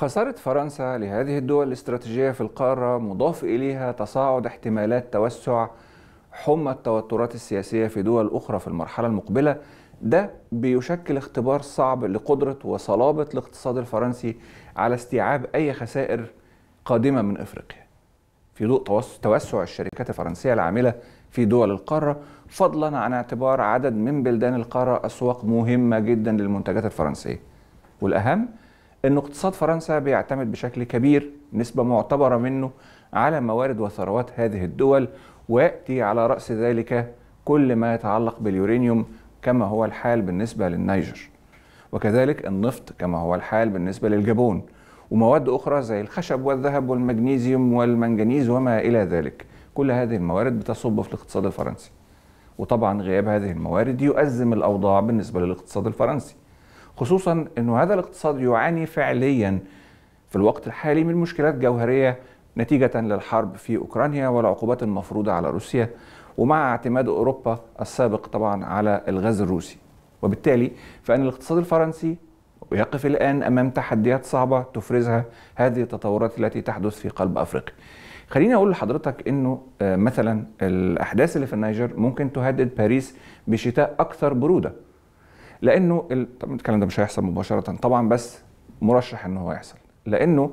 خسارة فرنسا لهذه الدول الاستراتيجية في القارة مضاف إليها تصاعد احتمالات توسع حمى التوترات السياسية في دول أخرى في المرحلة المقبلة ده بيشكل اختبار صعب لقدرة وصلابة الاقتصاد الفرنسي على استيعاب أي خسائر قادمة من إفريقيا في ضوء توسع الشركات الفرنسية العاملة في دول القارة فضلا عن اعتبار عدد من بلدان القارة أسواق مهمة جدا للمنتجات الفرنسية والأهم أن اقتصاد فرنسا بيعتمد بشكل كبير نسبة معتبرة منه على موارد وثروات هذه الدول ويأتي على رأس ذلك كل ما يتعلق باليورانيوم كما هو الحال بالنسبة للنيجر وكذلك النفط كما هو الحال بالنسبة للجابون ومواد أخرى زي الخشب والذهب والمغنيسيوم والمنجنيز وما إلى ذلك كل هذه الموارد بتصب في الاقتصاد الفرنسي وطبعا غياب هذه الموارد يؤزم الأوضاع بالنسبة للاقتصاد الفرنسي خصوصا انه هذا الاقتصاد يعاني فعليا في الوقت الحالي من مشكلات جوهريه نتيجه للحرب في اوكرانيا والعقوبات المفروضه على روسيا ومع اعتماد اوروبا السابق طبعا على الغاز الروسي وبالتالي فان الاقتصاد الفرنسي يقف الان امام تحديات صعبه تفرزها هذه التطورات التي تحدث في قلب افريقيا خليني اقول لحضرتك انه آه، مثلا الاحداث اللي في النيجر ممكن تهدد باريس بشتاء اكثر بروده لانه ال... طب الكلام ده مش هيحصل مباشره طبعا بس مرشح ان هو يحصل لانه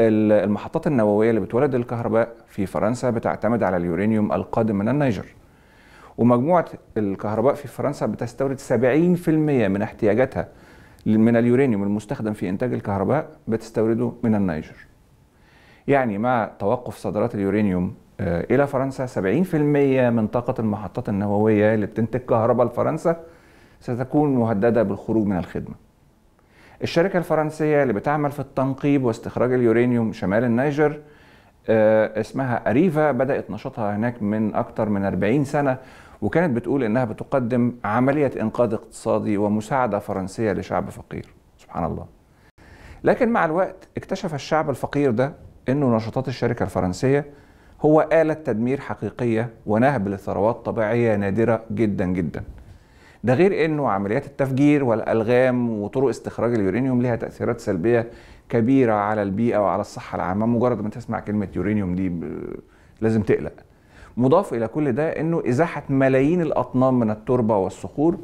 المحطات النوويه اللي بتولد الكهرباء في فرنسا بتعتمد على اليورانيوم القادم من النيجر ومجموعه الكهرباء في فرنسا بتستورد 70% من احتياجاتها من اليورانيوم المستخدم في انتاج الكهرباء بتستورده من النيجر يعني مع توقف صادرات اليورانيوم آه، الى فرنسا 70% من طاقه المحطات النوويه اللي بتنتج كهرباء لفرنسا ستكون مهددة بالخروج من الخدمة الشركة الفرنسية اللي بتعمل في التنقيب واستخراج اليورانيوم شمال النيجر آه، اسمها أريفا بدأت نشاطها هناك من أكثر من 40 سنة وكانت بتقول إنها بتقدم عملية إنقاذ اقتصادي ومساعدة فرنسية لشعب فقير سبحان الله لكن مع الوقت اكتشف الشعب الفقير ده إنه نشاطات الشركة الفرنسية هو آلة تدمير حقيقية ونهب لثروات طبيعية نادرة جدا جدا ده غير انه عمليات التفجير والالغام وطرق استخراج اليورانيوم ليها تاثيرات سلبيه كبيره على البيئه وعلى الصحه العامه مجرد ما تسمع كلمه يورانيوم دي لازم تقلق مضاف الى كل ده انه ازاحه ملايين الاطنان من التربه والصخور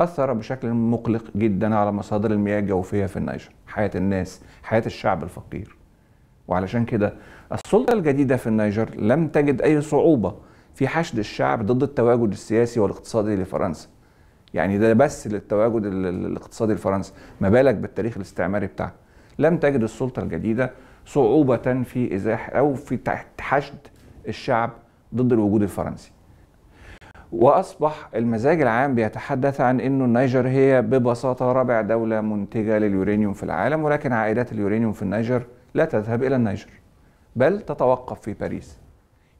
اثر بشكل مقلق جدا على مصادر المياه الجوفيه في النيجر حياه الناس حياه الشعب الفقير وعلشان كده السلطه الجديده في النيجر لم تجد اي صعوبه في حشد الشعب ضد التواجد السياسي والاقتصادي لفرنسا يعني ده بس للتواجد الاقتصادي الفرنسي ما بالك بالتاريخ الاستعماري بتاعها لم تجد السلطة الجديدة صعوبة في إزاح أو في حشد الشعب ضد الوجود الفرنسي وأصبح المزاج العام بيتحدث عن أنه النيجر هي ببساطة رابع دولة منتجة لليورانيوم في العالم ولكن عائدات اليورانيوم في النيجر لا تذهب إلى النيجر بل تتوقف في باريس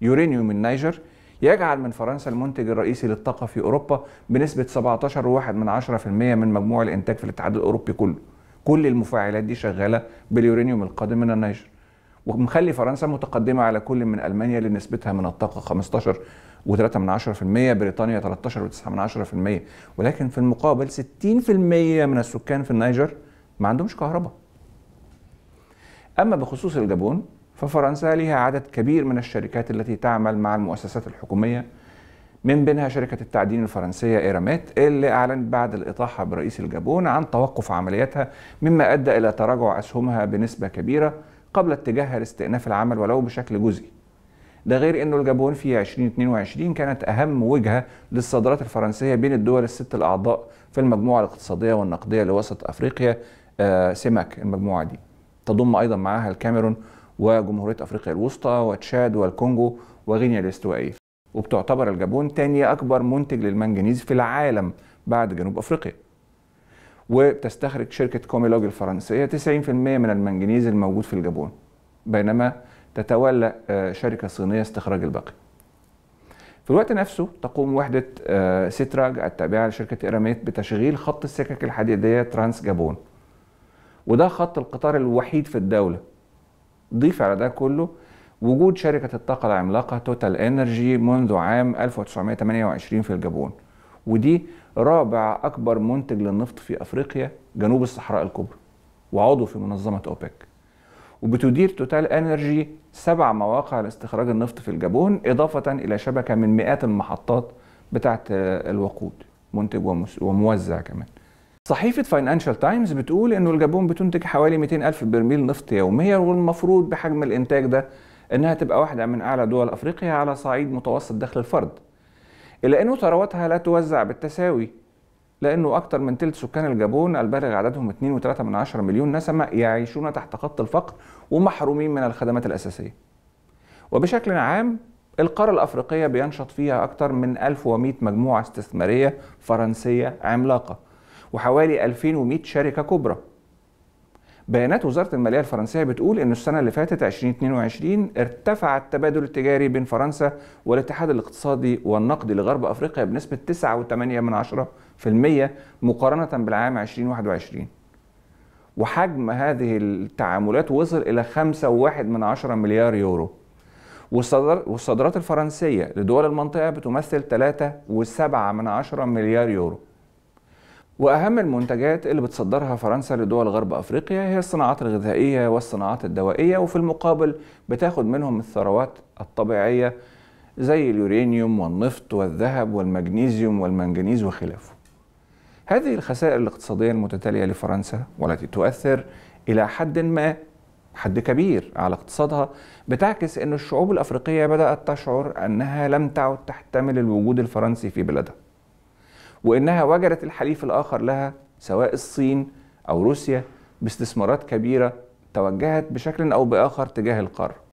يورانيوم النيجر يجعل من فرنسا المنتج الرئيسي للطاقة في أوروبا بنسبة 17.1% من, من مجموع الإنتاج في الاتحاد الأوروبي كله كل المفاعلات دي شغالة باليورانيوم القادم من النيجر ومخلي فرنسا متقدمة على كل من ألمانيا لنسبتها من الطاقة 15 و3 من 10% بريطانيا 13 و9 من 10% ولكن في المقابل 60% من السكان في النيجر ما عندهمش كهرباء أما بخصوص الجابون ففرنسا لها عدد كبير من الشركات التي تعمل مع المؤسسات الحكومية من بينها شركة التعدين الفرنسية إيرامات اللي أعلنت بعد الإطاحة برئيس الجابون عن توقف عملياتها مما أدى إلى تراجع أسهمها بنسبة كبيرة قبل اتجاهها لاستئناف العمل ولو بشكل جزئي ده غير أنه الجابون في 2022 كانت أهم وجهة للصادرات الفرنسية بين الدول الست الأعضاء في المجموعة الاقتصادية والنقدية لوسط أفريقيا آه، سمك المجموعة دي تضم أيضا معها الكاميرون وجمهورية أفريقيا الوسطى وتشاد والكونغو وغينيا الاستوائية وبتعتبر الجابون تاني أكبر منتج للمنجنيز في العالم بعد جنوب أفريقيا وبتستخرج شركة كوميلوج الفرنسية 90% من المنجنيز الموجود في الجابون بينما تتولى آه، شركة صينية استخراج الباقي في الوقت نفسه تقوم وحدة آه، سيتراج التابعة لشركة إيراميت بتشغيل خط السكك الحديدية ترانس جابون وده خط القطار الوحيد في الدولة ضيف على ده كله وجود شركة الطاقة العملاقة توتال انرجي منذ عام 1928 في الجابون ودي رابع أكبر منتج للنفط في أفريقيا جنوب الصحراء الكبرى وعضو في منظمة أوبك وبتدير توتال انرجي سبع مواقع لاستخراج النفط في الجابون إضافة إلى شبكة من مئات المحطات بتاعة الوقود منتج وموزع كمان صحيفة فاينانشال تايمز بتقول إنه الجابون بتنتج حوالي 200 ألف برميل نفط يوميا والمفروض بحجم الإنتاج ده إنها تبقى واحدة من أعلى دول أفريقيا على صعيد متوسط دخل الفرد إلا أنه ثرواتها لا توزع بالتساوي لأنه أكثر من ثلث سكان الجابون البالغ عددهم 2.3 مليون نسمة يعيشون تحت خط الفقر ومحرومين من الخدمات الأساسية وبشكل عام القارة الأفريقية بينشط فيها أكثر من 1100 مجموعة استثمارية فرنسية عملاقة وحوالي 2100 شركة كبرى بيانات وزارة المالية الفرنسية بتقول إن السنة اللي فاتت 2022 ارتفع التبادل التجاري بين فرنسا والاتحاد الاقتصادي والنقدي لغرب أفريقيا بنسبة 9.8% مقارنة بالعام 2021 وحجم هذه التعاملات وصل إلى 5.1 مليار يورو والصادرات الفرنسية لدول المنطقة بتمثل 3.7 مليار يورو وأهم المنتجات اللي بتصدرها فرنسا لدول غرب أفريقيا هي الصناعات الغذائية والصناعات الدوائية وفي المقابل بتاخد منهم الثروات الطبيعية زي اليورانيوم والنفط والذهب والمغنيسيوم والمنجنيز وخلافه هذه الخسائر الاقتصادية المتتالية لفرنسا والتي تؤثر إلى حد ما حد كبير على اقتصادها بتعكس أن الشعوب الأفريقية بدأت تشعر أنها لم تعد تحتمل الوجود الفرنسي في بلادها وإنها وجدت الحليف الآخر لها سواء الصين أو روسيا باستثمارات كبيرة توجهت بشكل أو بآخر تجاه القارة